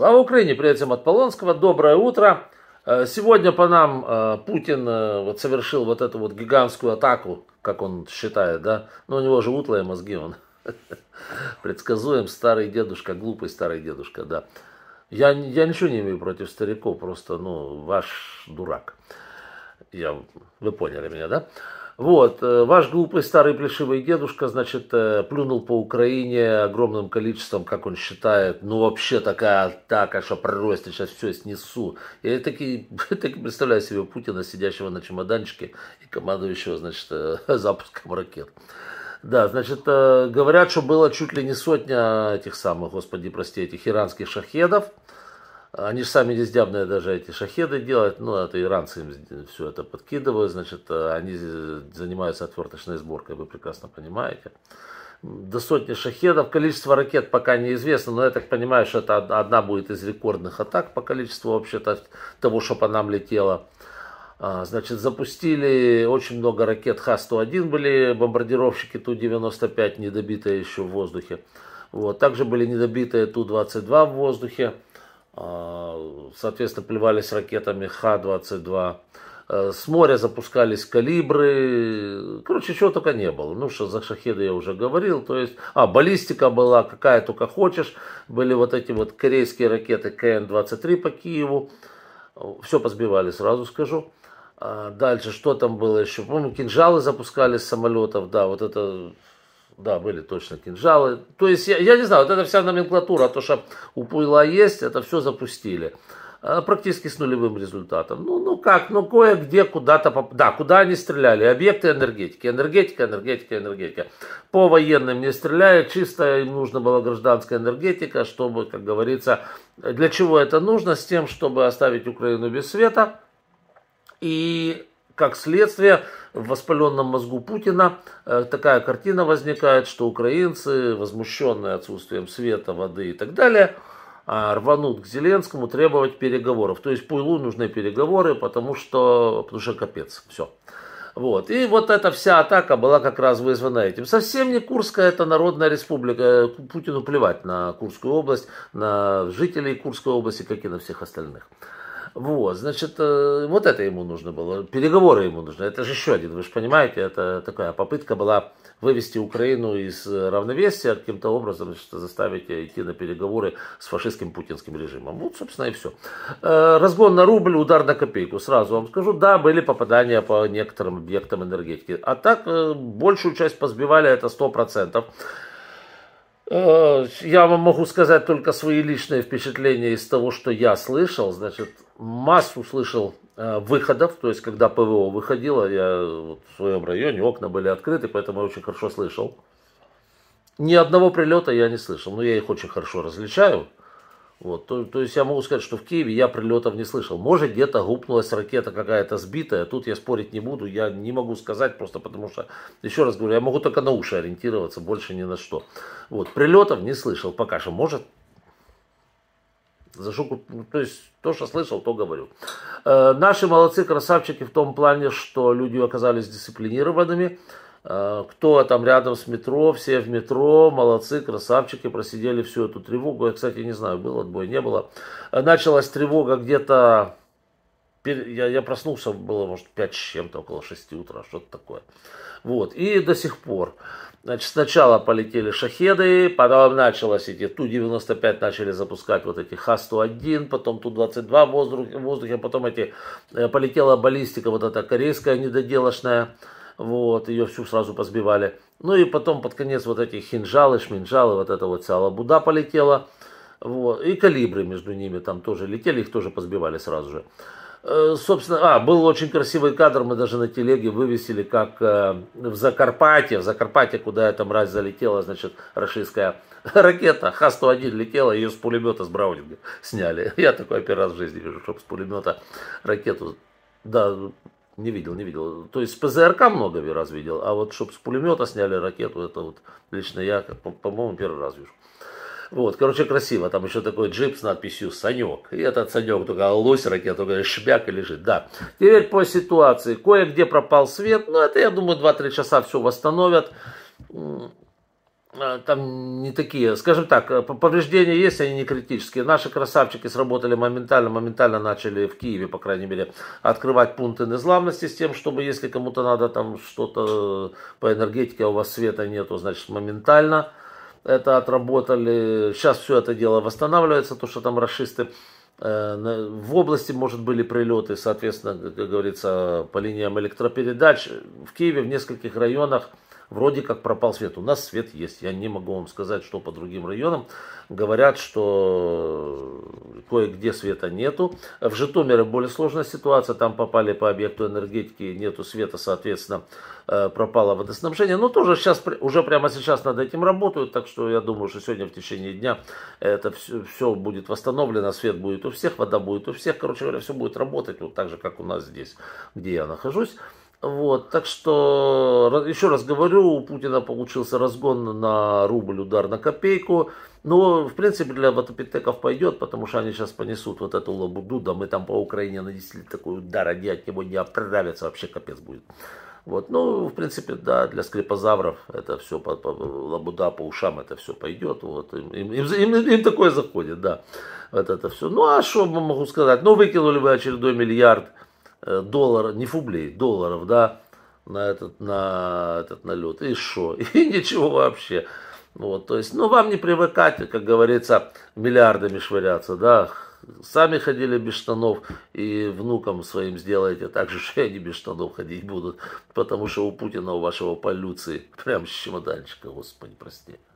Слава Украине! Привет всем от Полонского. Доброе утро. Э, сегодня по нам э, Путин э, вот совершил вот эту вот гигантскую атаку, как он считает, да? Но ну, у него же утлые мозги, он предсказуем, старый дедушка, глупый старый дедушка, да. Я, я ничего не имею против стариков, просто, ну, ваш дурак. Я, вы поняли меня, да? Вот, э, ваш глупый старый плешивый дедушка, значит, э, плюнул по Украине огромным количеством, как он считает, ну вообще такая атака, что проросте, сейчас все снесу. Я таки, таки представляю себе Путина, сидящего на чемоданчике и командующего, значит, э, запуском ракет. Да, значит, говорят, что было чуть ли не сотня этих самых, господи, прости, этих иранских шахедов. Они же сами дездябные даже эти шахеды делают, ну, это а иранцы им все это подкидывают, значит, э, они занимаются отверточной сборкой, вы прекрасно понимаете. До сотни шахедов, количество ракет пока неизвестно, но я так понимаю, что это одна будет из рекордных атак по количеству вообще-то того, что по нам летело. А, значит, запустили очень много ракет Х-101, были бомбардировщики Ту-95, недобитые еще в воздухе. Вот. Также были недобитые Ту-22 в воздухе. А, соответственно, плевались ракетами Х-22, э, с моря запускались калибры, короче, чего только не было. Ну, что за шахеды я уже говорил, то есть, а, баллистика была, какая только хочешь, были вот эти вот корейские ракеты КН-23 по Киеву, все позбивали, сразу скажу. А дальше, что там было еще? Помню, кинжалы запускали с самолетов, да, вот это да, были точно кинжалы. То есть, я, я не знаю, вот эта вся номенклатура, то, что у Пуйла есть, это все запустили. А, практически с нулевым результатом. Ну, ну как, ну кое-где куда-то, поп... да, куда они стреляли. Объекты энергетики, энергетика, энергетика, энергетика. По военным не стреляют, чисто им нужна была гражданская энергетика, чтобы, как говорится, для чего это нужно? С тем, чтобы оставить Украину без света. И как следствие, в воспаленном мозгу Путина э, такая картина возникает, что украинцы, возмущенные отсутствием света, воды и так далее, а, рванут к Зеленскому требовать переговоров. То есть Пуйлу нужны переговоры, потому что, потому что капец, все. Вот. И вот эта вся атака была как раз вызвана этим. Совсем не Курская, это народная республика. Э, Путину плевать на Курскую область, на жителей Курской области, как и на всех остальных. Вот, значит, э, вот это ему нужно было, переговоры ему нужны. Это же еще один, вы же понимаете, это такая попытка была вывести Украину из э, равновесия, каким-то образом значит, заставить э, идти на переговоры с фашистским путинским режимом. Вот, собственно, и все. Разгон на рубль, удар на копейку. Сразу вам скажу, да, были попадания по некоторым объектам энергетики. А так, большую часть позбивали, это 100%. Э, я вам могу сказать только свои личные впечатления из того, что я слышал. Значит, массу слышал э, выходов, то есть когда ПВО выходило, я вот в своем районе, окна были открыты, поэтому я очень хорошо слышал. Ни одного прилета я не слышал, но я их очень хорошо различаю. Вот, то, то есть я могу сказать, что в Киеве я прилетов не слышал. Может, где-то гупнулась ракета какая-то сбитая. Тут я спорить не буду, я не могу сказать просто потому что, еще раз говорю, я могу только на уши ориентироваться, больше ни на что. Вот, прилетов не слышал пока что. Может, за шуку, ну, то есть то, что слышал, то говорю. Э, наши молодцы, красавчики в том плане, что люди оказались дисциплинированными. Э, кто там рядом с метро, все в метро, молодцы, красавчики, просидели всю эту тревогу. Я, кстати, не знаю, был отбой, не было. Э, началась тревога где-то, я, я проснулся, было, может, 5 с чем-то, около 6 утра, что-то такое. Вот, и до сих пор. Значит, сначала полетели шахеды, потом началось эти Ту-95 начали запускать вот эти Х-101, потом Ту-22 в воздухе, в воздухе, потом эти, э, полетела баллистика вот эта корейская недоделочная, вот, ее всю сразу позбивали. Ну и потом под конец вот эти хинжалы, шминжалы, вот это вот вся лабуда полетела. Вот, и калибры между ними там тоже летели, их тоже позбивали сразу же. Э, собственно, а, был очень красивый кадр, мы даже на телеге вывесили, как э, в Закарпатье, в Закарпатье, куда эта мразь залетела, значит, российская ракета Х-101 летела, ее с пулемета, с Браунинга сняли. Я такой первый раз в жизни вижу, чтобы с пулемета ракету да, не видел, не видел. То есть ПЗРК много раз видел, а вот чтобы с пулемета сняли ракету, это вот лично я, по-моему, первый раз вижу. Вот, короче, красиво. Там еще такой джип с надписью «Санек». И этот «Санек» только лось ракета, только шбяк и лежит. Да. Теперь по ситуации. Кое-где пропал свет. Ну, это, я думаю, 2-3 часа все восстановят. А, там не такие, скажем так, э, повреждения есть, они не критические. Наши красавчики сработали моментально, моментально начали в Киеве, по крайней мере, открывать пункты незламности с тем, чтобы если кому-то надо там что-то э, по энергетике, а у вас света нету, значит, моментально это отработали. Сейчас все это дело восстанавливается, то, что там расисты э, в области, может, были прилеты, соответственно, как говорится, по линиям электропередач. В Киеве в нескольких районах вроде как пропал свет. У нас свет есть. Я не могу вам сказать, что по другим районам. Говорят, что кое-где света нету. В Житомире более сложная ситуация. Там попали по объекту энергетики, нету света, соответственно, э, пропало водоснабжение. Но тоже сейчас, уже прямо сейчас над этим работают. Так что я думаю, что сегодня в течение дня это все, все будет восстановлено. Свет будет у всех, вода будет у всех. Короче говоря, все будет работать вот так же, как у нас здесь, где я нахожусь. Вот, так что, еще раз говорю, у Путина получился разгон на рубль, удар на копейку. Но, в принципе, для ватопитеков пойдет, потому что они сейчас понесут вот эту лабуду, да мы там по Украине нанесли такой удар, они от него не оправятся, вообще капец будет. Вот, ну, в принципе, да, для скрипозавров это все, по, по, лабуда по ушам это все пойдет, вот, им, им, им, им такое заходит, да, вот это все. Ну, а что могу сказать, ну, выкинули вы очередной миллиард, Э, долларов, не фублей, долларов, да, на этот, на этот налет. И что? И ничего вообще. Вот, то есть, ну, вам не привыкать, как говорится, миллиардами швыряться, да. Сами ходили без штанов, и внукам своим сделайте, так же, что они без штанов ходить будут, потому что у Путина, у вашего полюции, прям с чемоданчика, господи, прости.